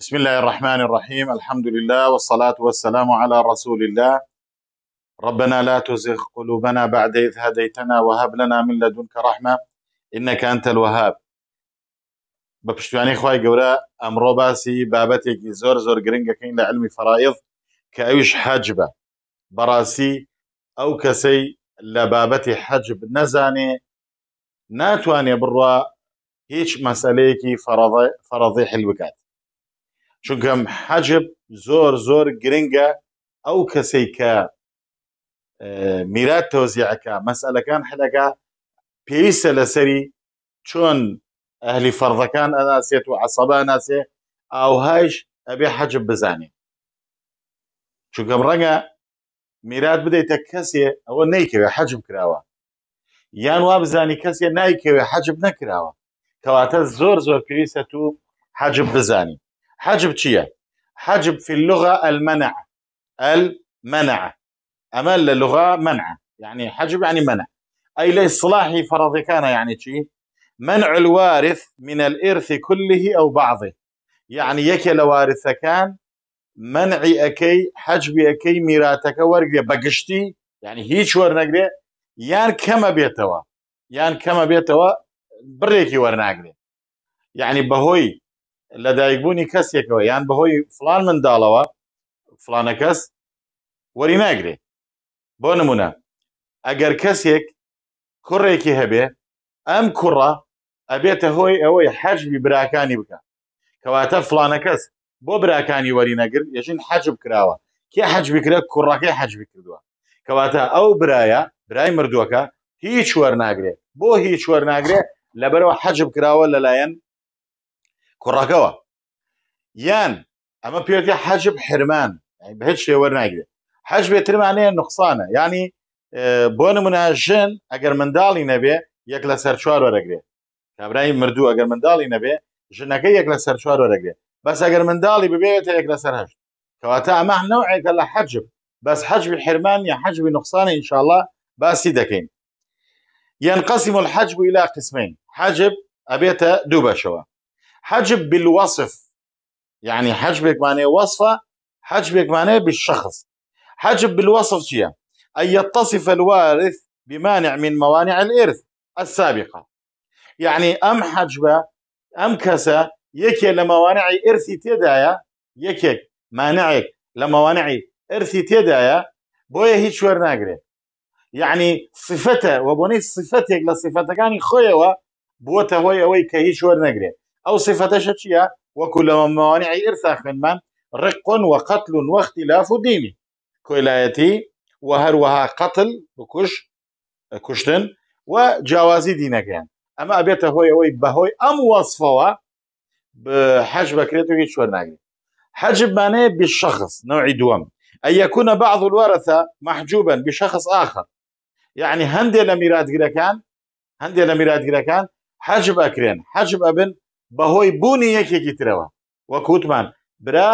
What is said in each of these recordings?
بسم الله الرحمن الرحيم الحمد لله والصلاة والسلام على رسول الله ربنا لا تزغ قلوبنا بعد إذ هديتنا وهب لنا من لدنك رحمة إنك أنت الوهاب بە پشتیوانی خی أمرو باسي بابتي زور زور قرنجا كين لعلم فرائض كأيش حجبة براسي أو كسي لبابتي حجب نزاني ناتواني حەجب هيش ناتوانێ بڕە فرضي, مەسلەیەکی چونکەم حەجب زۆر زۆر گرنگە ئەو کەسەی کە میرات تۆزیعەکە مەسئلەکان حلەکە پێویستە لەسەری چۆن ئەهلی فەرەکان ئەناسێت و عسەبا ناسێ ئاوهایش ئەبێ حەجب بزانێ چونکەم ڕەنگە میرات بدەیتە کەسێ ئەوە نیکەوێ حەجم کراوە یان وا بزانی کەسێ نایکەوێ حەجب نەکراوە کەواتە زۆر زۆر پێویستە تو حەجب بزانی حجب تشيا حجب في اللغة المنع المنع أمال اللغه منع يعني حجب يعني منع أي لإصلاح فرض كان يعني تشي منع الوارث من الإرث كله أو بعضه يعني يكي لوارث كان منعي أكي حجبي أكي ميراتك ورق بقشتي يعني هيش ورنقري يعني كما بيتوا يعني كما بيتوا بريكي ورنقري يعني بهوي لە دایکبوونی کەسێکەوە یان بەهۆی فلان منداڵەوە فلانە کەس وەری ناگرێ بۆ نمونە ئەگەر کەسێک کوڕێکی هەبێ ئەم کوڕە ئەبێتە هۆی ئەوەی حەجبی براکانی بکە کەواتە فلانە کەس بۆ براکانی وەری نەگر یەژین حەجب کراوە کێ حەجبی کرە کوڕەکەی حەجبی کردووە کەواتە ئەو برایە برای مردووەکە هیچ وەرناگرێت بۆ هیچ وەرناگرێت لەبەرەوە حەجب کراوە لەلایەن کوڕەکەەوە یان ئەمە پێکە حەجب حرمان بە هیچ شێوە ناگرێت حەج بێترمانەیە نقصانە ینی بۆ نمونە ژن ئەگەر منداڵی نەبێ یەک لە سەر چوار وەرەگرێت کابرای مردوو ئەگەر منداڵی نەبێ ژنەکە یەک لە سەر چوار وەرەگرێت بەس ئەگەر منداڵی ببێتە یەک لە سەر هەشت کەواتە ئەمە نەوعێکە لە حەجب بس حجب الحرمان يا حجب نقصان إن شاء الله باسي دكين ينقسم الحجب إلى قسمين حجب أبيت دوبا شوا حجب بالوصف يعني حجبك معناه وصفة حجبك معناه بالشخص حجب بالوصف شيء أن يتصف الوارث بمانع من موانع الإرث السابقة يعني أم حجبة أم كسا يكي لموانع إرثي تدايا يكي مانعك لموانع إرثي تدايا بويا هيتش ور ناقري يعني صفته وبني صفتك لصفتك يعني خويا بوته هوي هوي كهيش ور أو صفة شتية وكل من موانع إرثاخ من رق وقتل واختلاف ديني كولايتي وهروها قتل بكش كشتن وجوازي دينك يعني أما أبيت هوي هوي بهوي أم وصفه بحج بكريته هيك شو ناقي حجب معناه بالشخص نوع دوام أن يكون بعض الورثة محجوبا بشخص آخر يعني هندي لميراد كان هندي لميراد كان حجب أكرين حجب أبن بەهۆی بوونی یەکێکی ترەوە وەکوتمان برا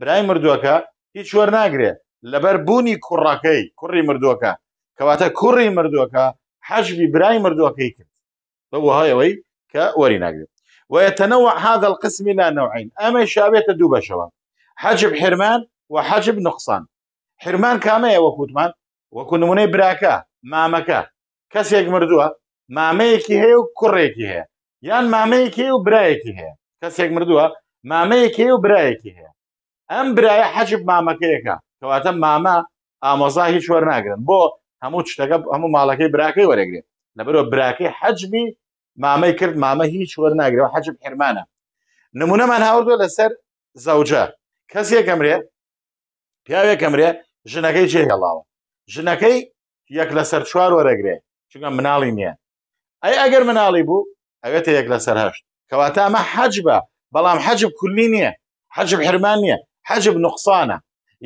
برای مردووەکە هیچ وەر ناگرێ لەبەر بوونی کوڕەکەی کوڕی مردووەکە کەواتە کوڕی مردووەکە حەجبی برای مردووەکەی کرد بەوهایەوەی کە وەری ناگرێت ويتنوع هذا القسم إلى نوعين أما شابيت دوبا شوا حجب حرمان وحجب نقصان حرمان كامية وكوتمان وكن مني براكا مامكا كسيك مردوها ماميكي هي وكريكي هي یان مامەیەکی و برایەکی هەیە کەسێک مردووە مامەیەکی و برایەکی هەیە ئەم برایە حەجب مامەکەیەکە کەواتە مامە ئامۆزا هیچ وەرناگرن بۆ هەموو شتەکە هەموو ماڵەکەی براکەی وەرەگرێت لەبەرەوە براکەی حەجمی مامەی کرد مامە هیچ وەرناگرەوە حەجب حرمانە نمونەمان هاوردووە لەسەر زەوجە کەسێکەمرێ پیاوێکەمرێ ژنەکەی جێهێڵاوە ژنەکەی یەک لەسەر چوار وەرەگرێ چونکە مناڵی نییە ئەی ئەگەر مناڵی بوو ئەوێت یەک لەسەر هەشت کەواتە ئەمە حەج بە بەڵام حەجب کولی نییە حەجب هەرمان نیە حەجب نقصانە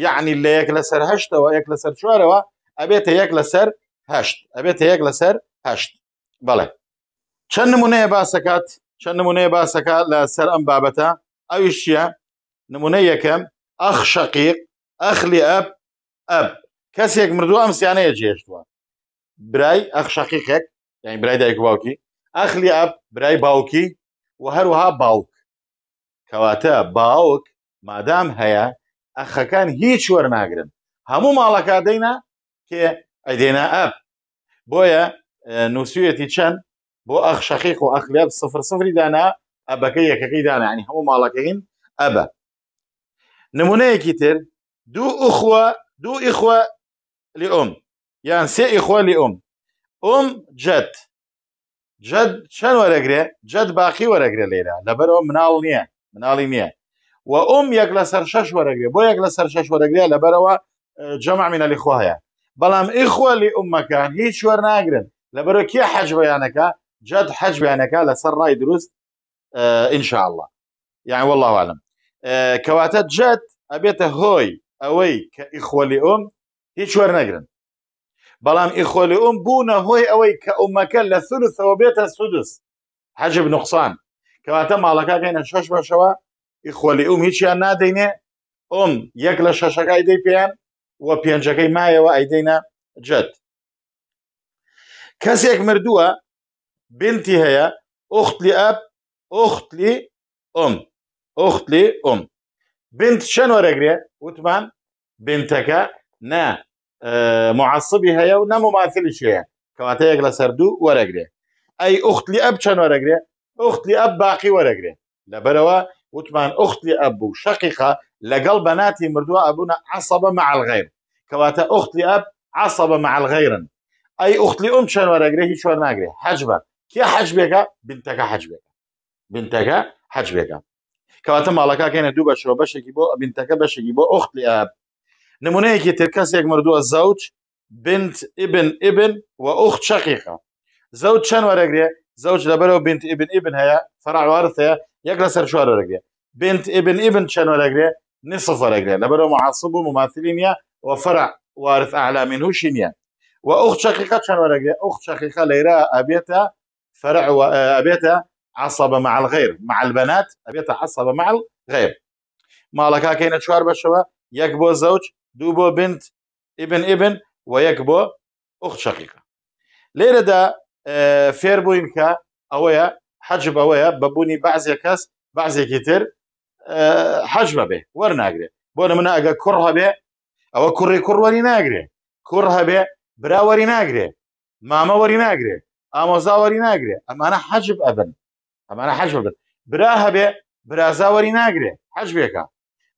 یعنی لە یەک لەسەر هەشتەوە یەک لەسەر چوارەوە ئەبێتە یەک لەسەر هەشت ئەبێتە یەک لەسەر هەشت بەڵێ چەند نمونەیە باسەکات چەند نمونەیە باسەکە لە سەر ئەم بابەتە ئەویش چیە نمونە یەکەم ئەخ شەقیق ئەخلی ئەب ئەب کەسێک مردو ئەم سیانەیە جێشتوە برای ئەخ شەقیقێک یعنی برای دایک باوکی ئەخلی ئەب برای باوکی و هەروها باوک کەواتە باوک مادام هەیە ئەخەکان هیچ وەرناگرن هەموو ماڵەکە دەینا کێ ئەدێنا ئەب بۆیە نووسویەتی چەند بۆ ئەخ شەقیق و ئەخلێب سفر سفری دانا ئەبەکە یەکەکەی دانانی هەموو ماڵەکەین ئەبە نمونەیەکی تر دوو ئوخوە دوو ئیخوە لئۆم یان سێ ئیخوە لئۆم ئۆم جەت جد چەند وەرەگرێ جد باقی وەرەگرێ لێرە لەبەرەوە مناڵ نییە مناڵی نییە و ئۆم یەک لە سەر شش وەرەگرێ بۆ یەک لە سەر شش وەرەگرێ لەبەرەوە جەمع منەلی خۆهەیە بەڵام ئیخۆلی عمەکان هیچ وەرناگرن لەبەرەوە کێ حەج بەیانەکە جد حەج بیانەکە لەسەر ڕای دروست ئینشاءله یان وەڵاوالم کەواتە جد ئەبێتە هۆی ئەوەی کە ئیخۆلی ئۆم هیچ وەرنەگرن بلام إخوالي أم بونا هوي أوي كأم كأمك لثلث وبيت السدس حجب نقصان كما تم على كاكين شوش بشوا إخوالي أم هيتش يانا ديني أم يكلا شاشاك أي دي بيان وبيان جاكي مايا وأي دينا جد كاسيك مردوة بنتي هي أخت لي أب أخت لي أم أخت لي أم بنت شنو رجري وتمان بنتك نا مععسبی هەیە و نەمماثلی شەیە کەواتەیەک لە سەردوو وەرەگرێ ئەی ئوختلی ئەب چەند وەرەگرێ ئوختلی ئەب باقی وەرەگرێ لەبەرەوە وتمان ئوختلی ئەب بوو شقیقا لەگەڵ بەناتی مردووە ئەبووە عسەبە معغیر کەواتە ئوختلی ئەب عسەبە معغیرن ئەی ئوختلی ئەم چەند وەرەگرێ هیچ وەر ناگرێ حەجبە کێ حەجبێکە بنتەکە حەجبێکە بنتەکە حەجبێکە کەواتە ماڵەکە کەێنە دوو بەشەوە بەشێکی بۆ بنتەکە بەشێکی بۆ ئوختلی ئەب نمونەیەکی ترکەسێک مردووە زوج بنت ابن ابن و ئوخت زوج زەوج چەند وەرەگرێ زوج لەبەرەوە بنت ابن ئبن هەیە فەرعوارثەیە یەک لەسەر چوار وەرەگرێ بنت ابن ابن چەند وەرەگرێ نصف وەرەگرێ لەبەرەوە معصب و مماثلی نیە و وارث أعلى منه شنيا وأخت شقيقة شنورقة أخت شقيقة ليرا أبيتها فرع أبيتها عصب مع الغير مع البنات أبيتها عصب مع الغير ما لك شوار بشوا يكبو زوج دوو بۆ بنت ئبن ئبن و یەک بۆ ئوخ شقیقا لێرەدا فێر بووین کە ئەوەیە حەجب ئەوەیە بەبوونی بعضێک کەس بعضێکی تر حەجمە بێ وەرناگرێت بۆ نمونە ئەگە کوڕ هەبێ ئەوە کوڕی کوڕوەری ناگرێ کوڕ هەبێ براوەری ناگرێ مامەوەری ناگرێ ئامۆزاوەری ناگرێ ئەمانە حەجب ئەبن ئەمانە حەج بن برا هەبێ برازاوەری ناگرێ حەج بێکە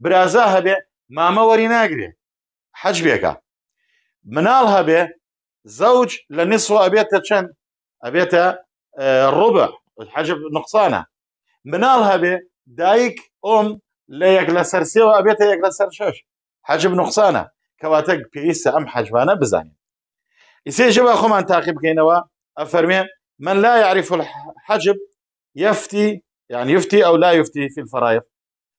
برازا هەبێ مامەوەری ناگرێ حج بيكا منالها به زوج لنصف نسوە شن چەند الربع آه، ڕوبە نقصانه منالها به دايك أم ليك لە یەک لە سەرسێەوە ئەبێتە یەک لە سەر شەش حەجب نقصانە کەواتە پێویستە ئەم حەجبانە بزانین ئیسێژە بە خۆمان من لا يعرف الحجب يفتي يعني يفتي او لا يفتي في الفرائض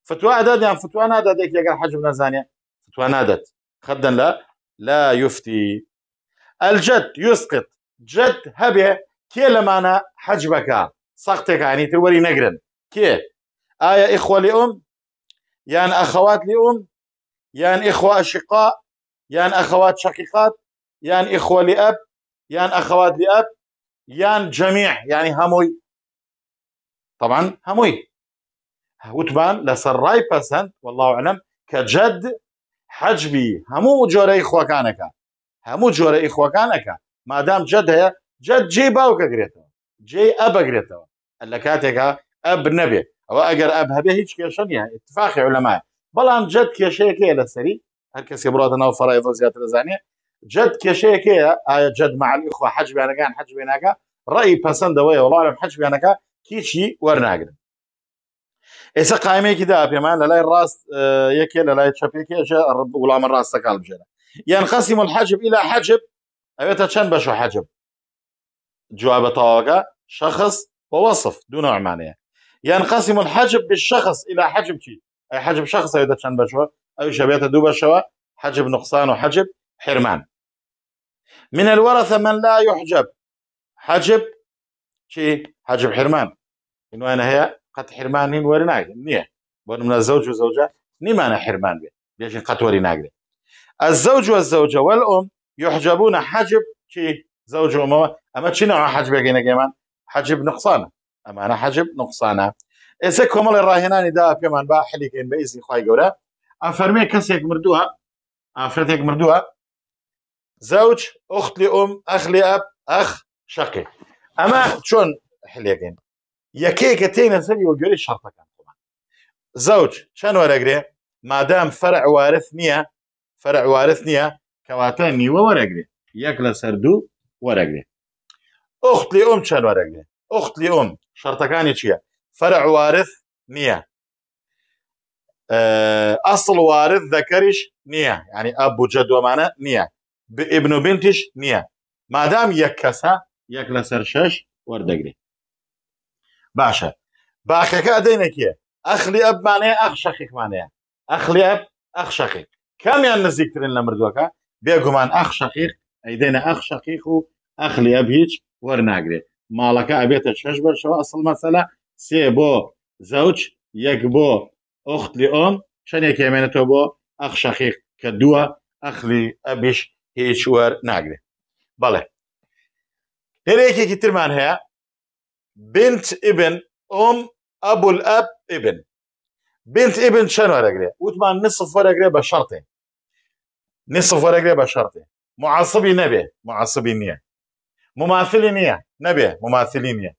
فتوى عدد يعني فتوى نادت هيك حجب نزانيا فتوى نادت خدا لا لا يفتي الجد يسقط جد هبه كي انا حجبك سقطك يعني توري نقرن كي آية إخوة لأم يعني أخوات لأم يعني إخوة أشقاء يعني أخوات شقيقات يعني إخوة لأب يعني أخوات لأب يعني جميع يعني هموي طبعا هموي وتبان لسراي بسنت والله أعلم كجد حەجبی هەموو جۆرەی خۆکانەکە هەموو جۆرە ئیخواکانەکە مادام جەد هەیە جەد جێ باوکەگرێتەوە جێ ئەبەگرێتەوە لە کاتێکا ئەب نەبێ ئەوە ئەگەر ئەب هەبێ هیچ کێشە نیە اتفاقی لەمای بەڵام جەد کێشەیەکەیە لەسەری هەر کەسی بڵاتە ناو فڕای بۆ زیاتر دەزانێت جەد کێشەیەکەیە ئایا جەد معلی خوا حەجبیانەکان حەجبێنەکە ڕێی پەسەندەوەی وڵارم حەجبیانەکە کیچی وەرناگرن ئێستا قامەیەکی دا پێمان لە لای ڕاست یەکێ لە لای چپێکێژە وڵامە ڕاستە کاڵ بژێرە یان خەسی من الحجب یا حجب؟ ایت چەند بشه حجب؟ جواب طاقة شخص ووصف دون عمانەیە یان خەسی من بالشخص إلى حجب كي أي حجب شخص أيضا كان بەشوە ئەو شەبێتە دوو بەشەوە حجب نقصان وحجب حرمان من الورثة من لا يحجب حجب كي حجب حرمان إنه أنا هي قەت حرمان هین وەرە ناگرن نییە بۆ منە زەوج و زەوجە نیمانە حرمان بێت بێژین قەت وەری ناگرێت ئە زەوج وە زەوجە وەلئم یحجبونە حەجب چی زەوج ومەوە ئەمە چی نەوە حەجبێگەینە گێمان حەجب نقصانە ئەمانە حەجب نقصانە ئێستا کۆمەڵی ڕاهێنانی دا پێمان با حلیکەین بە ئیزی خی گەورە ئەفەرمێ کەسێک مردوها ئافرەتێک مردووە زەوج ئوخت لێ ئۆم ئەخ أخ ئەب أما شەقی ئەمە چۆن حلێگەین یەکەیەکە تێنە سەریەوە گوێری شەڕەکان خۆمان زەوج چەند وەرەگرێ مادام فەرع وارث نییە فەرع وارث نییە کەواتە نیوە وەرەگرێ یەک لە سەر دوو وەرەگرێ ئۆخت لێ ئۆم چەند وەرەگرێ ئۆخت لێ ئۆم شەرتەکانی چییە فەرع وارث نییە ئەسڵ وارث دەکەریش نییە ینی ئەبوجە دۆمانە نییە بئبن و بنتیش نییە مادام یەک کەسە یەک لەسەر شەش وەردەگرێت باشە باخەکە ئەدەینەکێ ئەخلی ئەبمانەیە ئەخ شەقیقمانەیە ئەخلی ئەب ئەخ شەقیق کامیان نزیکترین لە مردووەکە بێگومان ئەخ شەقیق ئەیدێنە ئەخ شەقیق و ئەخلی ئەب هیچ وەرناگرێت ماڵەکە ئەبێتە شش بەرشەوە ئەسڵ مەسەلا سێ بۆ زەوج یەک بۆ ئۆخت لی ئۆم شەنێک ئەمێنێتەوە بۆ ئەخ شەقیق کە دووە ئەخلی ئەبیش هیچ وەرناگرێت بەڵێ هەرێکێکی ترمان هەیە بنت ابن ام ابو الاب ابن بنت ابن شنو رجلي وطبعا نصف ورقه رجلي بشرطين نصف ورقه رجلي بشرطين معصبي نبي معصبي نية مماثلي نية نبي مماثلي نية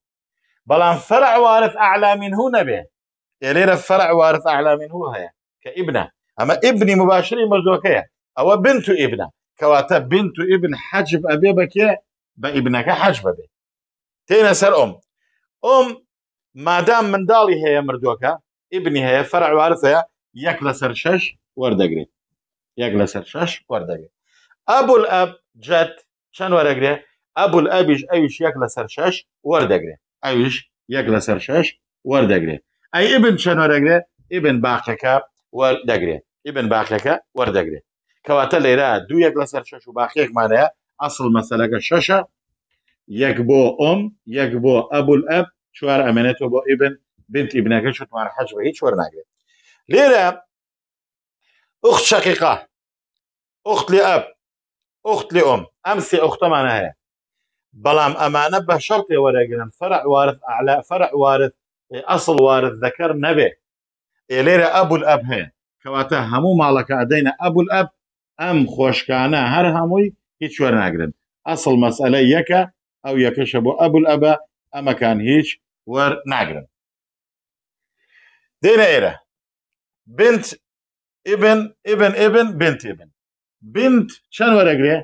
بلان فرع وارث اعلى منه نبي يا ليلى فرع وارث اعلى منه هي كابنه اما ابني مباشر مزدوكيه او بنت ابنه كواتا بنت ابن حجب ابي بكيه بابنك حجب ابي تينا سر ام ئۆم مادام منداڵی هەیە مردووەکە ئیبنی هەیە فەرعوارزەیە یەک لەسەر شەش وەردەگرێت یەک لەسەر شەش وەردەگرێت ئەبول ئەب جەت چەند وەرەگرێ ئەبول ئەبیش ئەویش یەک لەسەر شەش وەردەگرێت ئەویش یەک لەسەر شەش وەردەگرێت ئەی ئبن چەند وەرەگرێ ئبن باقیەکە وەردەگرێت ئبن باقیەکە وەردەگرێت کەواتە لێرە دوو یەک لەسەر شەش و باقیەکمانەیە ئەسڵ مەسەلەکە شەشە یەک بۆ ئۆم یەک بۆ ئەبول ئەب چوار ئەمێنێتەوە بۆ ئیبن بنتی بنەکە شتوان حەج بە هیچ وەرناگرێت لێرە ئوخت شقیقا ئوخت لێ ئەب ئوخت لێ ئۆم ئەم سێ ئوختەمانە هەیە بەڵام ئەمانە بە شەڵێ وەرەگرن فرع وارد ئالا فرع وارد ئەسڵ وارد دەکەر نەبێ لێرە ئەبول ئەب هەیە کەواتە هەموو ماڵەکە ئەدەینە ئەبول ئەب ئەم خۆشکانە هەر هەمووی هیچ وەرناگرن ئەسڵ مەسئلە یەکە ئەو یەکەشە ابو الابا ئەبە ئەمەکان هیچ وەرناگرن دێنە ئێرە بنت ابن ابن ابن بنت ابن بنت چەند وەرەگرێ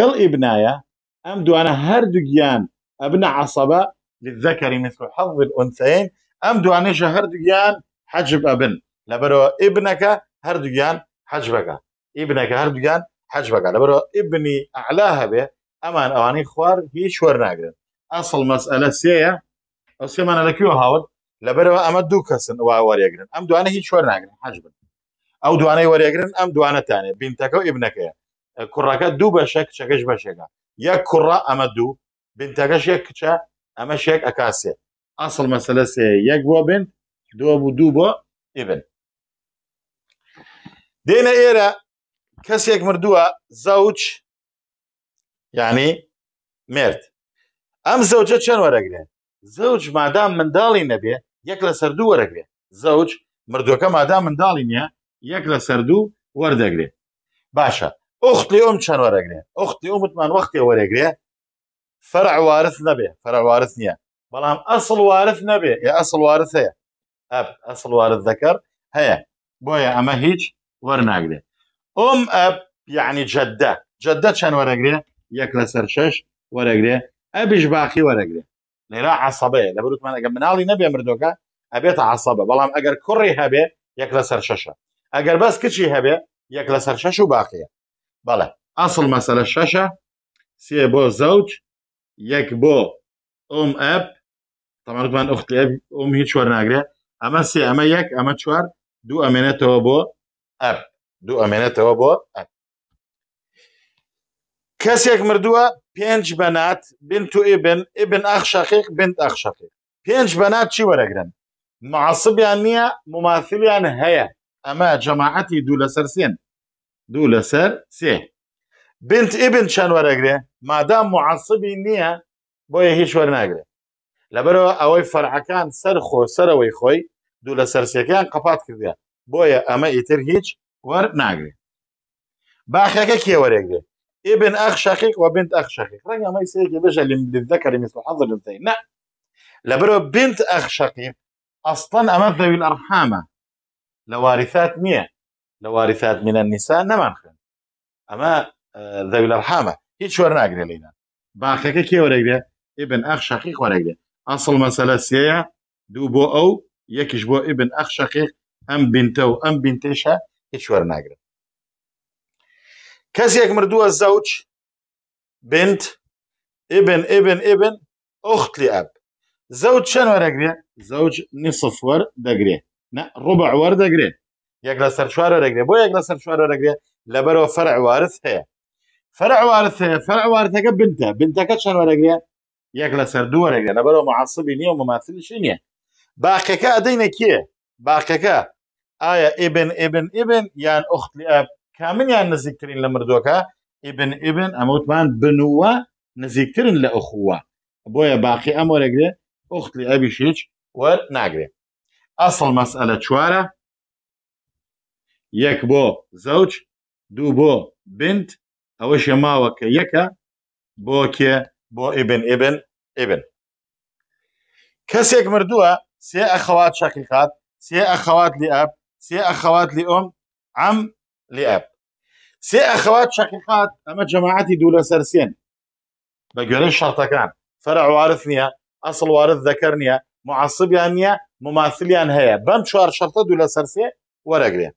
ام ئیبنایە ئەم دوانە هەردووگیان ابن عسەبە للذكر مثل حظ الأنثيين ئەم دوانێشە هەردووگیان حەجب ئەبن لەبەرەوە ئبنەکە هەردووگیان حەجبەکە ئبنەکە هەردووگیان حەجبەکە لبرو ئبنی اعلاها به ئەمان ئەوانەی خوار هیچ وەرناگرن ئەسڵ مەسئلە سەیە ئەو سێمانە لەکوێوە هاوت لەبەرەوە ئەمە دوو کەسن وا وەرێگرن ئەم دوانە هیچ وەرناگرن حەج بن ئەو دوانەی وەرێگرن ئەم دوانەتانێ بینتەکە و ئیبنەکەیە کوڕەکە دوو بەشە کچەکەش بەشێکە یەک کوڕە ئەمە دوو بنتەکەش یەک کچە ئەمە شێک ئەکاسێ ئەسڵ مەسلە سێ یەک بۆ بن دووە بوو دوو بۆ ئیبن دێنە ئێرە کەسێک مردووە زەوج یعنی مرد ئەم زەوجە چەند وەرەگرێ زەوج مادام منداڵی نەبێ یەک لە سەر دوو وەرەگرێ زەوج مردوەکە مادام منداڵی نییە یەک لە سەر دوو وەردەگرێ باشە ئۆختی ئەم چەند وەرەگرێ ئۆختی ئەو متمان وەختی وەرەگرێ فرع وارث نەبێ فرع وارث نییە بەڵام ئەسڵ وارث نەبێ یا ئەسڵ وارث هەیە ئەب ئەسڵ وارث دەکەر هەیە بۆیە ئەمە هیچ وەرناگرێ ئۆم ئەب یعنی جدە جدە چەند وەرەگرێ یەک لە سەر شەش وەرەگرێ ئەبیش باخی وەرەگرێ لێرا عسەبەیە لە بروتمان ئەگە مناڵی نەبێ مردۆکە ئەبێتە عسەبە بەڵام ئەگەر کوڕی هەبێ یەک لە سەر شەشە ئەگەر بەس کچی هەبێ یەک لە سەر شەش و باقیە بەڵێ ئەسڵ مەسەلە شەشە سێ بۆ زەوج یەک بۆ ئۆم ئەپ تەمەمان ئوخت ئۆم هیچ وەرناگرێ ئەمە سێ ئەمە یەک ئەمە چوار دوو ئەمێنێتەوە بۆ ئەپ دوو ئەمێنێتەوە بۆ ئەپ کەسێک مردووە پێنج بەنات بن تو ئێبن ئێبن ئەخ شەقیق بنت ئەخ شەقیق پێنج بەنات چی وەرەگرن معسبیان نییە مماثلیان هەیە ئەمە جەماعەتی دوو لەسەر سێن دوو لەسەر سێ بنت ئێبن چەند وەرەگرێ مادام معسبی نییە بۆیە هیچ وەرناگرێ لەبەرەوە ئەوەی فەرعەکان سەر خۆ سەرەوەی خۆی دوو لە سەرسیەکەیان قەپات کردیان بۆیە ئەمە ئیتر هیچ وەرناگرێ باخەکە کێوەرەگرێ ابن اخ شقيق وبنت اخ شقيق راهي ما يصير يسير باش للذكر مثل حظ الانثيين لا لبرو بنت اخ شقيق اصلا امام ذوي الارحام لوارثات مية لوارثات من النساء نمانخن اما آه، ذوي الارحام هیچ وەر ناگرێ لەینا باخەکە کێ وەرەگرێ ئبن ئەخ شقیق وەرەگرێ ئەسڵ مەسەلە سەیە دوو بۆ ئەو یەکیش بۆ ئبن ئەخ شقیق ئەم بینتە و ئەم بینتێشە هیچ وەرناگرێت کەسێک مردووە الزوج بنت ابن ابن ابن اخت لاب زوج شنو چەند زوج زەوج نصف وەر دەگرێ ڕبع وەر دەگرێ یەک لە سەر چوار وەرەگرێ بۆ یەک لە سەر چوار وەرەگرێ لەبەرەوە فرع وارث هي فرع وارث هەیە فەرع وارثەکە بنتە بنتەکە چەند وەرەگرێ یەک لە سەر دوو وەرەگرێ لەبەرەوە معاصبی نییە و مماثلیشی نییە باقیەکە ئەدەینە کێ باقیەکە ئایا ئبن ئبن ئبن کامنیان نزیکترین لە مردوەکە ئبن ئبن ئەمەوتمان بنووە نزیکترن لە ئەخوە بۆیە باقی ئەمۆرەگرێ ئوختی ئەبیش هیچ وەر ناگرێ ئەسڵ مەسئلە چوارە یەک بۆ زەوج دوو بۆ بنت ئەوەشە ماوە کە یەکە بۆ کێ بۆ ئبن ئبن ئبن کەسێک مردووە سێ ئەخەوات شەقیقات سێ ئەخەوات لی ئەب سێ ئەخەوات لی ئۆم ئەم لأب سێ ئەخەوات شقیقات ئەمە جەماعەتی دوو لە سەرسێن بە گوێرە شەرتەکان فەرعوارث نییە ئەسڵ وارد دەکەر نییە معسبیان نییە مماثلیان هەیە بەم چوار شەرتە دوو لە سەرسێ وەرەگرێن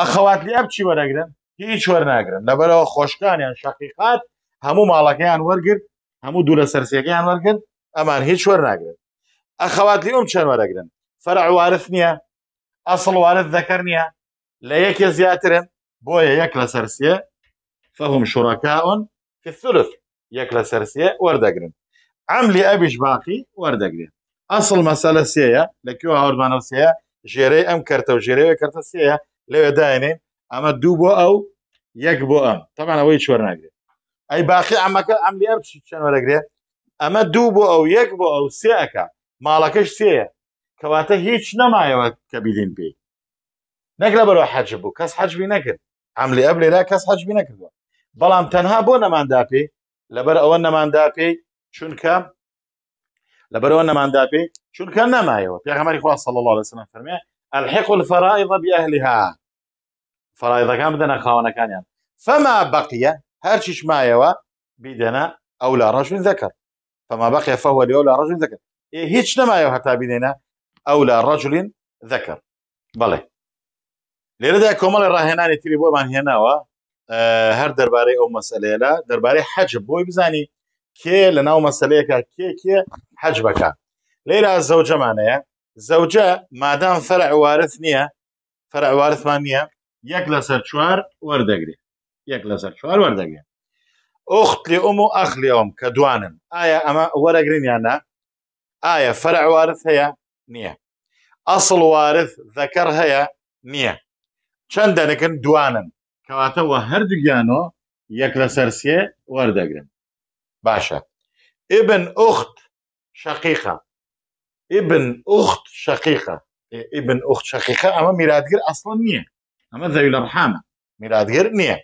ئەخەوات لەب چی وەرەگرن هیچ وەرناگرن لەبەرەوە خۆشکانیان شقیقات هەموو ماڵەکەیان وەرگرت هەموو دوو لە سەرسیەکەیان وەرگن ئەمان هیچ وەرناگرن ئەخەوات لەم چەند وەرەگرن فەرعوارث نییە ئەسڵ وارد دەکەر نییە لە یەکێ زیاترن بۆیە یەک لە سەرسیە فهم شوڕکاون في الثلث یەک لە سەرسیە وەردەگرن عملی ئەبیش باقی وەردەگرێن ئەسڵ مەسەلە سەیە لەکوێ هاوردمانەوسەیە ژێرەی ئەم کەرتە و ژێرەوە کەرتە سەیە لەوێ داێنین ئەمە دوو بۆ ئەو یەک بۆ ئەم تەمانەوەی چۆر ناگرێت ئەی باقی ئەمەکە ئەملی ئەب چەنوەرەگرێت ئەمە دوو بۆ ئەو یەک بۆ ئەو سێەکە ماڵەکەش سەیە کەواتە هیچ نەمایەوە کە بیدین پێی عملي بەرەوە لا كاس حج بي نقل ئەملی تنها بو نمان دابي لبر تەنها نمان دابي شون لەبەر لبر نەماندا نمان دابي شون كام نما يو في اغماري خواه صلى الله عليه وسلم فرمي الحق الفرائض بأهلها خواهنا كان يعني فما بقي هرشش ما يو بدنا اولى رجل ذكر فما بقي فهو لأولى رجل ذكر إيه هيتش نما يو حتى بدنا اولى رجل ذكر بله کاملا لێرەدا کۆمەڵی ڕاهێنانی تری بۆمان هێناوە هەر دەربارەی ئەو مەسلەیەلا دەربارەی حەجب بۆی بزانی کێ لە ناو مەسلەیەکە کێ کێ حەج بەکە زوج معنی زوج مادام فرع وارث نیه فرع وارث وارثمان نیه یک لسر چوار وەردەگرێت یک لسر چوار وەردەگرێت ئۆخت لێ ئۆم و ئەخ لێوم کە دوانن ئایا نیا نه آیا فرع وارث هیا نیه اصل وارث ذکر هیا نیه چەند دەرەکەن دوانن کەواتەوە هەردووگیانۆ یەک لە سەرسیێ وەردەگرن باشە ئبن ئوخت ابن ئبن ئوخت ابن ئبن ئوخت شقیقە ئەمە اصلا ئەسڵن نییە ئەمە زەوی لە نيه ام نییە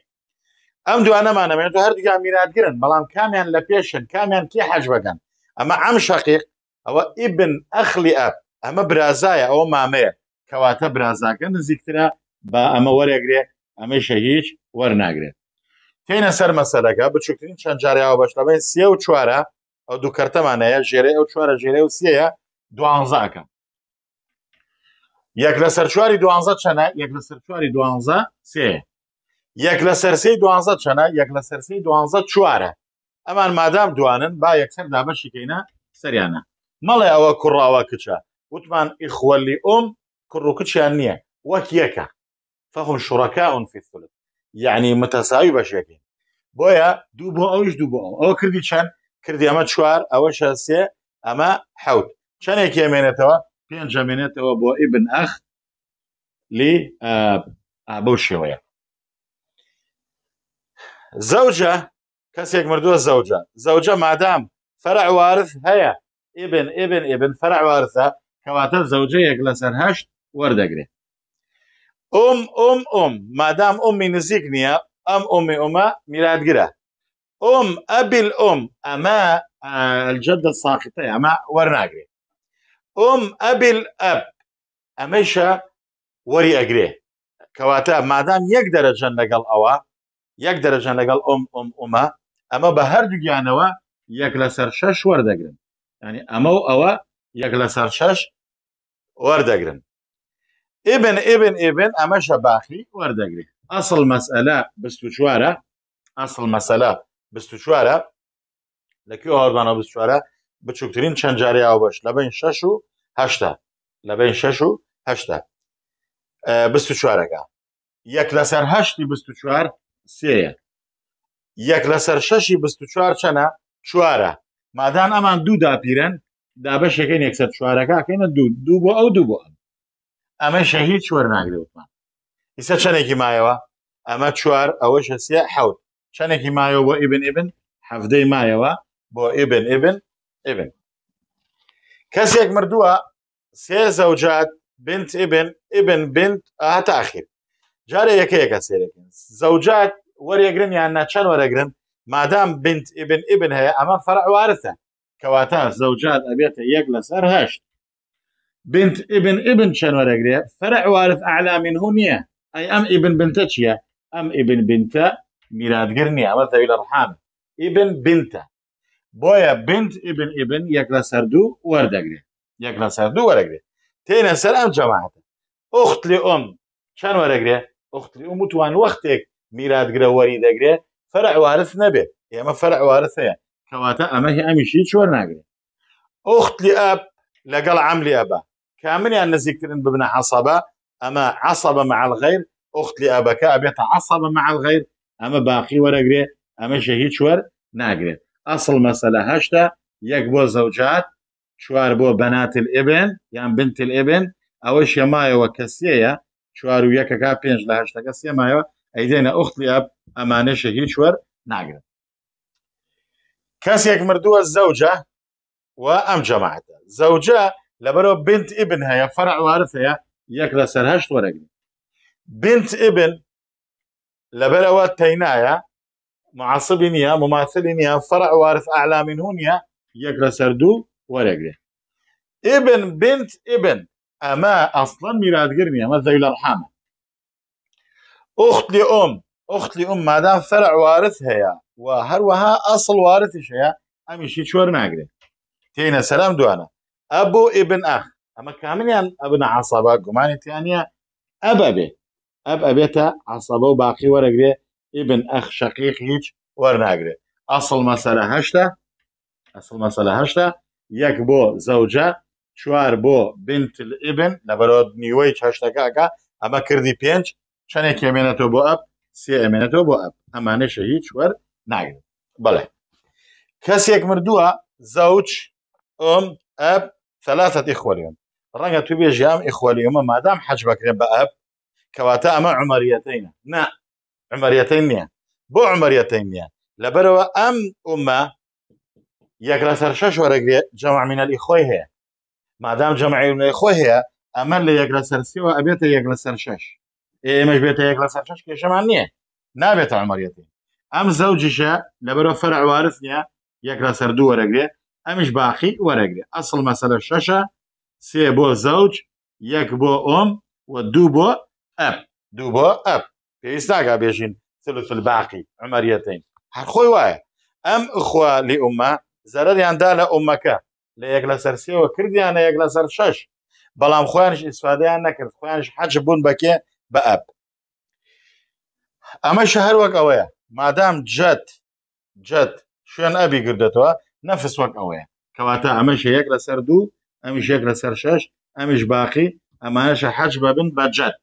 ئەم دوانەمانەمێت هەردووگیان میراتگرن بەڵام کامیان لە پێشن کامیان کی حەج بەگەن ئەمە ئەم شقیق ئەوە ئبن ئەخلی ئەب ئەمە برازایە ئەوە مامەیە کەواتە برازاکە نزیکترە بە ئەمە وەرەگرێ ئەمەشە هیچ وەرناگرێت تێنە سەر مەسەلەکە بچووکترین چەند جاریاوە بەشلەبەی سێ و چوارە ئەو دوو کەرتەمانەیە ژێرە ئەو چوارە ژێرە و سیەیە دوانزاکە یەک لە سەر چواری دوانزە چەنە یەک لە سەر چواری دوانزە سێ یەک لە سەرسی دوانزە چەنە یەک لە سەرسی دوانزە چوارە ئەمان مادام دوانن با یەکسەر دابەشیکەینە سەریانە مەڵێ ئەوە کوڕاوە کچە وتمان ئیخوەلی ئۆم کوڕووکچیان نییە وەک یەکە فهم شركاء في الثلث يعني متساوي بشيكين بۆیە دوو بۆ ئەوش دوو بۆ ئەوە کردی چەند کردی ئەمە چوار ئەوە شاسێ ئەمە حوت چەندێک ئەمێنێتەوە پێنجەمێنێتەوە بۆ ئیبن ئەخ لی بەو شێوەیە زەوجە کەسێک مردووە زەوجە زەوجە مادام فەرعوارث هەیە ئبن ئبن ئبن فەرعوارثە کەواتە زەوجەیەک لەسەر هەشت وەردەگرێت ئۆم ئۆم ئۆم مادام ئۆمی نزیک نییە ئەم ئۆمی ئۆمە میراتگرە ئۆم ئەبیل ئۆم ئەمە الجدة الساقطة أما ورناقري أم أبي الأب أميشا وري أقري كواتا مادام يقدر جن لقل أوا يقدر جن لقل أم أم أما أما بهر جانوا يقل سر شش ورد أقرن يعني أما أوا يقل سر شش ورد أقرن ئێبن ئێبن ئێبن ئەمە شەباخی وەردەگری ئەسڵ مەسئلە چوارە ئەسڵ مەسەلە چوارە لەکوێ هەوردانە چوارە بچووکترین چەند جاری ئاوبش لە بین شش وهشتا لە بین شش وهشتا چوارەکە یەک لەسەر هەشتی چوار سەیە یەک لەسەر شەشی چوار چەنە چوارە مادان ئەمان دوو داپیرن دابەشەکەین یەکسەر چوارەکە کەینە دوو دوو بۆ ئەو دوو بۆ ئەم ئەمە شەهید چوەەر ناگرێتمان ئیسە چەندێکی مایەوە ئەمە چوار ئەوە شەسیە حوت چەندێکی مایەوە بۆ ئیبن ئیبن هەفتەی مایەوە بۆ ئیبن ئیبن ئیبن کەسێک مردووە سێ زەوجات بنت ئیبن ئیبن بنت هەتاخیر جارێ یەکەیەکە سێرەکەن زەوجات وەرێگرن یان ناچەند وەرەگرن مادام بنت ئیبن ئیبن هەیە ئەمە فەرعوارتە کەواتە زەوجات ئەبێتە یەک لەسەر هەشت بنت ابن ابن شنو رجلي فرع وارث أعلى من هنيا أي أم ابن بنتشيا أم ابن بنت ميلاد قرنيا مثل الأرحام ابن بنت بويا بنت ابن ابن يكلا سردو ورد أجري يكلا سردو ورد أجري تينا سلام جماعة أخت لأم شنو رجلي أخت لأم توان وقتك ميلاد قرا وريد أجري فرع وارث نبي يا ما فرع وارث يا كواتا أما هي أمشي شو ناقري أخت لأب لقل عم لأبا كامل كامليان نزيكترين ببنا عصبة أما عصبة مع الغير أخت لأبك أبيت عصبة مع الغير أما باقي ورقري أما شهيد شوار ناقري أصل مسألة هشتا يقبو زوجات شوار بو بنات الابن يعني بنت الابن أوش مايا كسية شوار ويكا كا بينج لهشتا كسية مايا أيدينا أخت لأب أما شهيد شوار ناقري كاسيك مردوه الزوجة وأم جماعته زوجة لبرو بنت ابنها يا فرع وارثها ياك سرهاش ورقني بنت ابن لبرو تينايا معصبين يا مماثلين يا فرع وارث اعلى هون يا ياك سردو ورقني ابن بنت ابن اما اصلا ميراد قرنيا ما زي الارحام اخت لام اخت لام ما دام فرع وارثها يا وهروها اصل وارثها يا امشي شور ناقري تينا سلام دوانا ئەبوو ئبن ئە ئەمە کاملیان ئەبنە عسابا گومانێتیانە ئەبە بێ ئەب ئەبێتە عسابە و باقی وەرەگرێ ئبن ئەخ شەقیق هیچ وەرناگرێت ئەسڵ مەسەلە هەشتا ئەسڵ مەسەلە هەشتا یەک بۆ زەوجە چوار بۆ بنت ئبن لەبەرەوە نیوەی چەشتەکەکە ئەمە کردی پێنج چەندێک ئێمێنێتەوە بۆ ئەپ سێ ئەمێنێتەوە بۆ ئەپ ئەمانەشە هیچ وەر ناگرێت بەڵێ کەسێک مردووە زەوج ئۆم ئەپ ثلاثة إخوة اليوم رنجة تبي جام إخوة اليوم ما دام حج بكرين بأب كواتا أما عمريتين نا عمريتين نيا بو عمريتين نيا لبروا أم أمة يقرا سرشاش ورق جمع من الإخوة هي ما دام جمع من الإخوة هي أما اللي يقرا سوى أبيت يقرا سرشاش إي مش بيت يقرا سرشاش كي جمع نيا نابت عمريتين أم زوجي شا لبروا فرع وارث نيا يقرا سردو ورق ئەمیش باخی وەرەگرێ ئەسڵ مەسەلە شەشە سێ بۆ زەوج یەک بۆ ئۆم و دوو بۆ ئەپ دوو بۆ ئەپ پێویستناگا بێژین سلسل باقی عمەریەتین هەر خۆی وایە ئەم خوا لی ئومە زەرەریاندا لە ئومەکە لە یەک لە سەرسیەوە کردیانە یەک لە سەر شەش بەڵام خۆیانش ئیسفادیان نەکرد خۆیانش حەج بوون بەکێ بە ئەپ ئەمەش هەروەک ئەوەیە مادام جەت جەت شوێن ئەبی گردێتەوە نفس وەک ئەوەیە کەواتە ئەمەش یەک لەسەر دوو ئەمیش یەک لەسەر شەش ئەمیش باقی ئەمانەشە حج بەبن بەجەت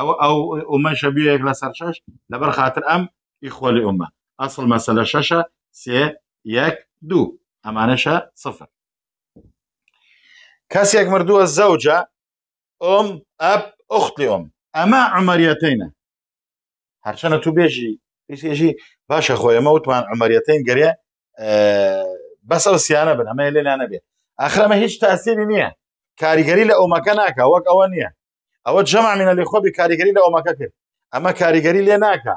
او او ئومەشە بی یەک لسر شەش لبر خاطر ئەم ئیخۆلی ئومە ئەسڵ مەسەلە شەشە سێ یەک دوو ئەمانەشە سفر کەسێک مردووە زەوجە ام اب اخت ئۆم اما عمەریەتینە هەرچەنە تو بيجي هیچێژی باشە موت ئەمە وتمان عمەریەتین گەرێ بەس ئەوسیانە بن ئەمە لێلانە بێت ئاخرەمە هیچ تاسیری نییە کاریگەری لە ئەومەکە ناکە وەک ئەوە نییە ئەوە جەما منە لێ خۆبی کاریگەری لە ئەومەکە کرد ئەمە کاریگەری لێ ناکە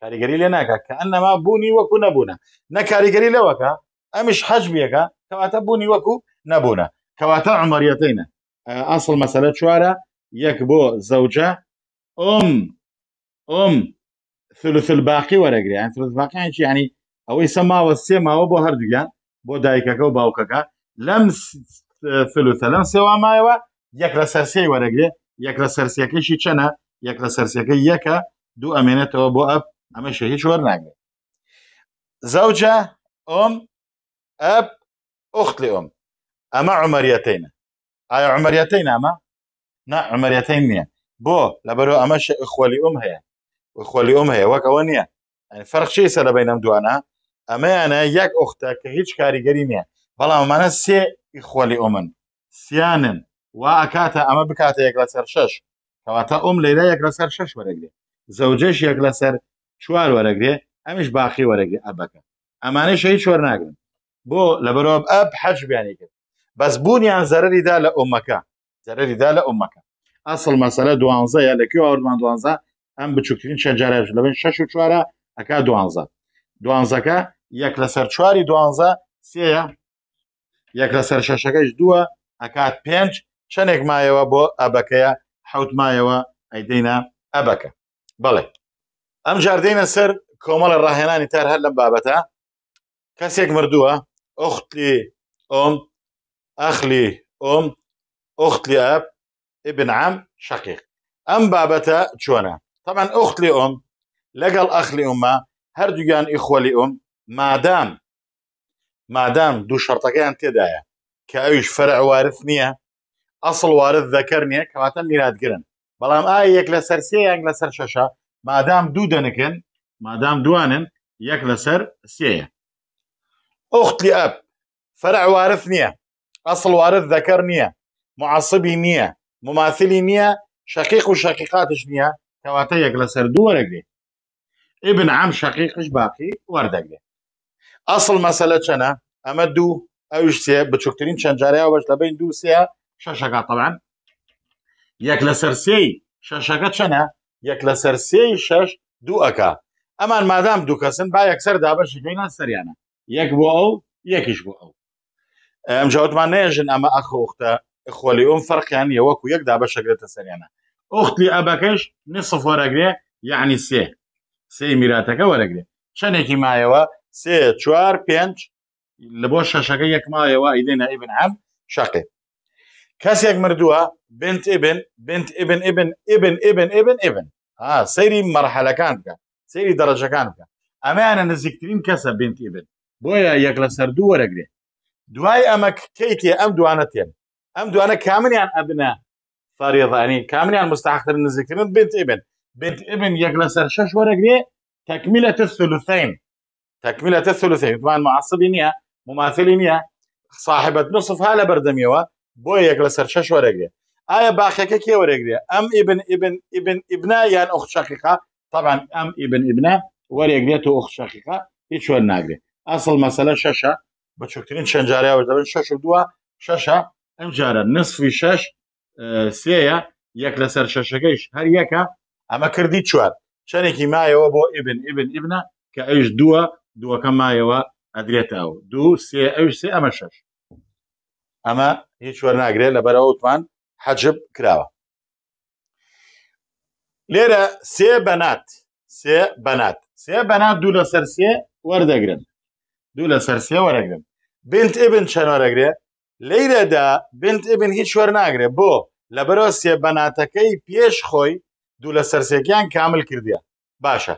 کاریگەری لێ ناکە کە ئەنەما بوونی وەکو نەبوونە نە کاریگەری لەوەکە ئەمیش حەجبیەکە کەواتە بوونی وەکو نەبوونە کەواتە عمەریەتینە ئاسڵ مەسەلە چوارە یەک بۆ زەوجە ئۆم ئۆم ثلث الباقی وەرەگری ثلث باقییان چی ینی ئەوەی سەماوە سێ ماوە بۆ هەردووگیان بۆ دایکەکە و باوکەکە لەم فلوتە لەم سێوامایەوە یەک لە سەرسی وەرەگرێ یەک لە سەرسیەکەشی چەنە یەک لە سەرسیەکە یەکە دوو ئەمێنێتەوە بۆ ئەپ ئەمەشە هیچ وەرناگرێت زەوجە ئۆم ئەپ ئوختی ئۆم ئەمە عمەریەتینە ئایا عمەریەتەی نامە نا عمەریەتین نییە بۆ لەبەرەوە ئەمەش خۆلی ئۆم هەیە خۆلی ئۆم هەیە وەک ئەوە نییە فەرخشی سە لە بینەم دوانە ئەمەیانە یەک ئۆختە کە هیچ کاریگەری نییە بەڵاممانە سێ ئیخۆلی ئۆمن سیانن وا ئەکاتە ئەمە بکاتە یەک لە سەر شش کەواتە ئۆم لەیرە یەک لە سەر شش وەرەگرێ زەوجش یەک لە سەر چوار وەرەگرێ ئەمیش باخی وەرەگرێ ئەبەکە ئەمانە شەی چۆر ناگرن بۆ لە بەرۆب ئەب حەج بیانی کرد بەس بوونیان زەرریدا لە ئۆمەکە زەرریدا لە ئۆمەکە ئەسڵ مەسەلە دوانزە یا لەکی ئەومان دوانزە ئەم بچووکترین چەند جارێژ لەبن شش و چوارە ئەکا دوانزە دوانزەکە یەک لەسەر چواری دوانزە سەیە یەک لەسەر شەشەکەش دووە ئەکات پێنج چەندێک مایەوە بۆ ئەبەکەیە حوت مایەوە ئەیدەینە ئەبەکە بڵێ ئەم جاردینە سەر کۆمەڵە ڕاهێنانی تار هەر لەم بابەتە کەسێک مردووە ئۆختلی ئۆم ئەخلی ئۆم ئۆختلی ئەب ابن عام شقیق ئەم بابەتە چۆنە تەمان ئۆختلی ئۆم لەگەڵ ئەخلی ئۆمە هەردووگیان ئیخۆلی ئۆم مادام مادام دوو شەرتەکەیان تێدایە کە ئەویش فەرعوارف نییە ئەسڵ وارد دەکەر نییە کەواتە میراتگرن بەڵام ئا یەک لە سەر سێ یان لەسەر شەشە مادام دوو دەنکن مادام دوانن یەک لەسەر سێە ئۆختی ئەب فەرعوارف نییە ئەسڵ وارد دەکەر نییە مععصبی نییە مماثلی نییە شقیق و شقیقاتش نییە کەواتە یەک لەسەر دووەرەگرێ ابن عام شقیقش باقی وەردەگرێ ئەسڵ مەسەلە چەنە ئەمە دوو ئەوش سێ بچووکترین چەندجارەیەوەش لە بین دوو سێ شەشەکە تەوان یەک لە سەرسی شەشەکە چەنە یەک لە سەرسی شەش دوو ئەکا ئەمان مادام دوو کەسن با یەکسەر دابەشی گەینان سەریانە یەک بۆ ئەو یەکیش بۆ ئەو ئەم جاوتمان نێژن ئەمە ئەخۆختە خۆلی ئەوم فەرقیان یەوەکو یەک دابەشەگرێتە سەریانە ئۆختلی ئەبەکەش نصف وەرەگرێ یعنی سێ سێ میراتەکە وەرەگرێ چەندێکی مایەوە سێ چوار پێنج لە بۆ شەشەکە یەکمایەوە ابن عم عەم شەقێ کەسێک مردووە بنت ابن بنت ابن ابن ابن ابن ابن ابن ها سيري مەرحەلەکان بکە سەیری دەڕەژەکان بکە ئەمانە نزیکترین کەسە بنت ئبن بۆیە یەک لە سەر اما وەرەگرێ دوای ام کەیتێ ئەم دوانە تێن ئەم فريضه کامنیان يعني ئەبنە فەریێضانی کامنیان مستحقتر نزیکترن بنت ابن بنت ابن یەک لە سەر شەش وەرەگرێ تەکمیلە تكملة الثلثين طبعا معصبين يا مماثلين يا صاحبة نصف هالة بردمية بويك لسر شش ورقية آية باخيك كي ورقية أم ابن ابن ابن ابن يعني أخت شقيقة طبعا أم ابن ابنة ورقية تو أخت شقيقة هيش ولا ناقية أصل مسألة شاشة بتشكرين شنجارية ورقية شاشة دوا شاشة انجارة نصف شاش سيا يك لسر شاشة كيش هر يكا أما كردي شوار شنكي ما يوبو ابن ابن ابن كأيش دوا دووەکە مایەوە ئەدرێتەوە دوو سێ ئەوش سێ ئەمە شەش ئەمە هیچ وەرناگرێت لە بەرەوەتوان حەجب کراوە لێرە سێ بەنات سێ بەنات سێ بەنات دوو لە سەر سێ وەردەگرن دوو لە سەر سێ وەرەگرن بنت ئبن چەنۆرەگرێ لەیرەدا بنت ئبن هیچ وەرناگرێ بۆ لە بەرەوە سێ بەناتەکەی پێش خۆی دوو لە سەرسێکیان کامل کردیا باشە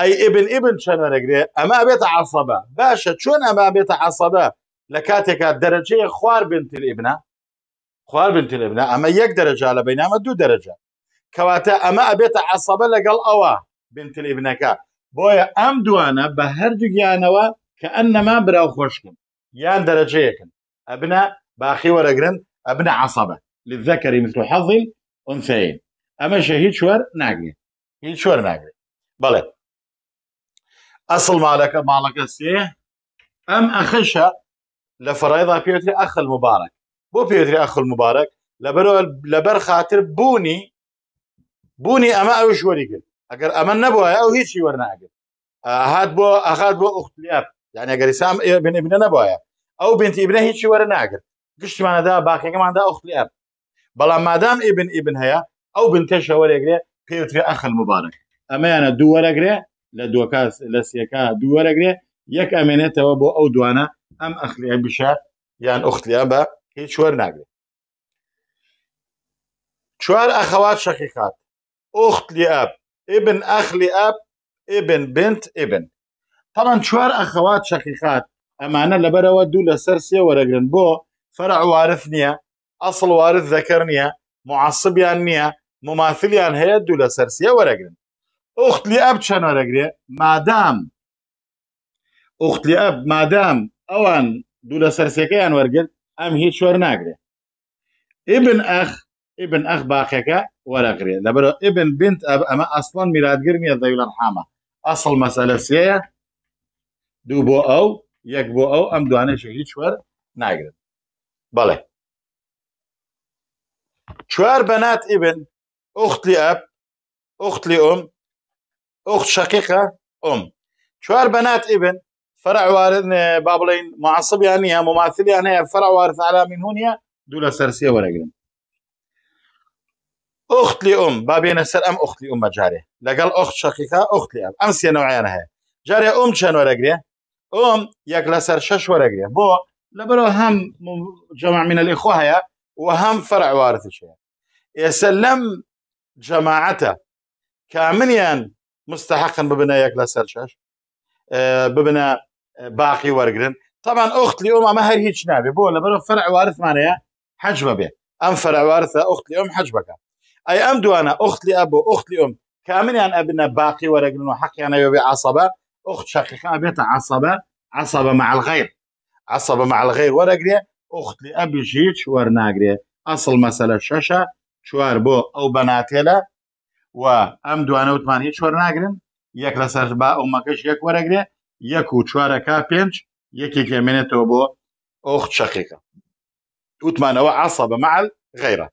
ئەی ئبن ئبن چەنەرەگرێ ئەما بێتە عسەبە باشە چۆن ئەما بێتە عسەبە لە کاتێکا دەرەجەیە خوار بن تلئبنا خوار بن تلئبنا ئەمە یەک دەرەجا لە بەینامە دوو دەرەجە کەواتە ئەمە ئەبێتە عسەبە لەگەڵ ئەوە بنتلیبنەکە بۆیە ئەم دوانە بە هەردوو گیانەوە کە ئەنەما براو خۆشکن یان دەرەجەیەکن ئەبنا باخی وەرەگرن ئەبنا عسەبە للذكر مثل حظ الأنثيين أما هیچ شوار ناگرێت هیچ شوار ناگرێت بەڵێ اصل مالەکە ماڵەکە سي ام ئەخشە لە فڕایدا پێوتری ئەخل مبارەك بۆ پێوتری ئەخل مبارەك لەبەر لەبەر خاطر بوني بوونی ئەمە ئەوش وەری کرد ئەگەر او هيشي ئەو هیچی وەرناگرت هات بۆ ئەخات بۆ ئوختلیاب یعنی ئەگەری سام ابن ابنە نەبواە او بنت ئبنە اخت وەرە بلا ما دام ابن ابن مادام او ئبن هەیە ئەو بيوتري اخ المبارك اما انا دو دوو وەرەگرێ لە دووەکە لە سیەکە دووەرەگرێ یەک ئەمێنێتەوە بۆ ئەو دوانە ئەم ئەخلیا بشە یان ئوختلیا بە هیچ چۆر ناگرێت چوار ئەخەوات شەقیقات أخت لأب ابن أخ لأب ابن بنت ابن طبعا شوار أخوات شقيقات أمانة لبروا دو لسرسية ورقرن بو فرع وارث نية أصل وارث ذكر نية معصب يعني نية مماثل يعني هي دو لسرسية ورقرن ئوختلی ئەب چەنۆرەگرێ مادام ئوختلی ئەب مادام ئەوان دوو لە سەرسەکەیان وەرگرت ئەم هیچ شوەر ناگرێ ئبن ئەخ ئبن ئەخ باخەکە وەرەگرێ لەبەر ئبن بنت ئەب ئەمە ئەسڵان میرادگر نیە دەویلەن حامە ئەسڵ مەسەلە سەیە دوو بۆ ئەو یەک بۆ ئەو ئەم دوانێکی هیچ وەر ناگرن بەڵێ چوار بەنات ئبن ئوختلی ئەب ئوختلی ئۆم اخت شقيقه ام چوار بنات ابن فرع وارد آه، بابلين معصب يعني مماثل يعني فرع وارث على من هنا دولا سرسيه ولا قلم اخت لام بابين سر ام اخت لام جاري لقال اخت شقيقه اخت لام امس نوعين هي جاري ام چن ولا ام يك لسر شش ولا قلم بو لبرو هم جمع من الاخوه هي وهم فرع وارث شيء يسلم جماعته كامنيا مستحقا ببنا يكلا سرشاش اه، ببنا اه، باقي ورقرن طبعا اخت لي ما هر هيج نابي بولا برو فرع وارث معناها حجم به ام فرع وارثه اخت ام حجبك اي ام دوانا اخت لي ابو اخت ام كامل يعني ابنا باقي ورقرن وحقي انا يبي عصبه اخت شقيقه بيت عصبه عصبه مع الغير عصبه مع الغير ورقري اخت لي ابي جيتش ورناقري اصل مساله شاشه شوار بو او بناتيلا و ئەم دوانە وتمان هیچ ور وەرناگرن یک لسر با یک ور اگره یک و چوار اکا یکی که منه تو با یەکێک ئەمێنێتەوە بۆ او عصب معل غیره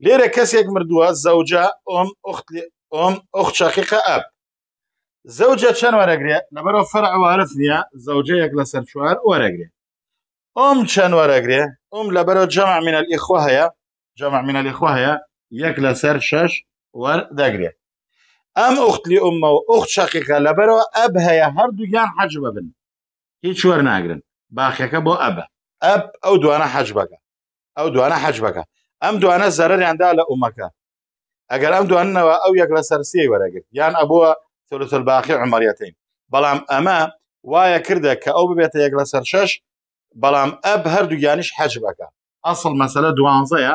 لیره کس یک مردوه زوجه ام اخت ئۆم ئۆخت ئۆم ئۆخ شەقیقە ئەب زەوجە چەند نبرو فرع فەر عوارف زوجه زەوجەیەک لەسەر چوار وەرەگرێ ئۆم چەند وەرەگرێ ام لبرو جمع من الاخوه هەیە جمع من الاخوه هەیە یەک لەسەر شش وەردەگرێت ئەم ئوختلی ئومە و ئوخت شقیقە لەبەرەوە ئەب هەیە هەردوو یان حەجبە بن هیچ وەرناگرن باخەکە بۆ ئەبە ئەب ئەو دوانە حەجبەکە ئەو دوانە حەجبەکە ئەم دوانە زەرریاندا لە ئومەکە ئەگەر ئەم دوانەوە ئەو یەک لە سەرسی وەرەگرت یان ئەبووە سلوسل باخی عمەریەتین بەڵام ئەمە وایە کردە کە ئەو ببێتە یەک لە سەر شش بەڵام ئەب هەردوو یانیش حەجبەکە ئەسڵ مەسەلە دوانزەیە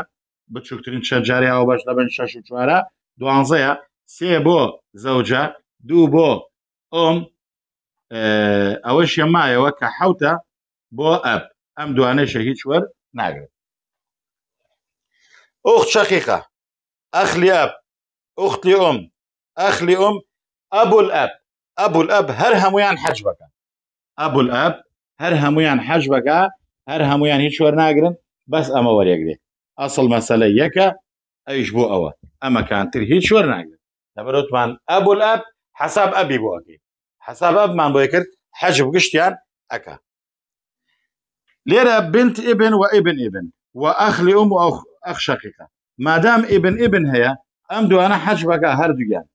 بچووکترین شەجاری ئەو بەش لە بن شش و چوارە دوانزەیە سێ بۆ زەوجە دوو بۆ ئۆم أوش يما يوكا حوتا بو أب أم دواني هیچ وەر ناقر أخت شقيقة أخ لي أب أخت لي أم أخ لي أم أبو الأب أبو الأب هر ويان حجبك أبو الأب هر ويان حجبك هرهم ويان هيش ورناقرن بس أما وريقري أصل مسألة يكا اوا اما كان ئەمەکانتر هیچ شوەر ناگرێت دەبەرتمان من ابو الاب حساب ابي بو اكي حساب ئەبمان بۆی کرد حەجب گشتیان اكا ليرا بنت ئبن و ئبن ئبن و ئەخلی ئوم و ئەخ ابن مادام ئبن ئبن هەیە ئەم دوانە هر بەکە هەردووگیان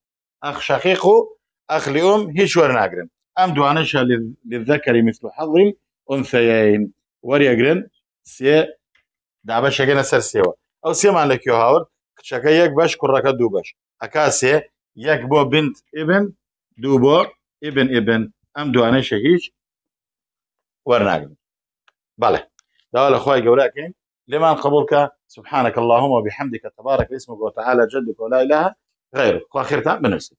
ئەخ شەقیق و ئەخلی ئوم هیچ ام دو انا شال لذەکەری مثل حەڵیم ئۆنسەیەین وەریەگرن سێ دابەشەگەنە سەر او ئەو سێمان لەکیێ هاورد كشكا يك باش کوڕەکە دو باش اكاسي يك بو بنت ابن دوو ابن ابن ام ئەم دوانەشە هیچ وەرناگرن بەڵێ داوا لە خۆی گەوراکەین لمن قبولك سبحانك اللهم وبحمدك تبارك اسمك وتعالى جدك ولا إله غيرك وآخر بنفسك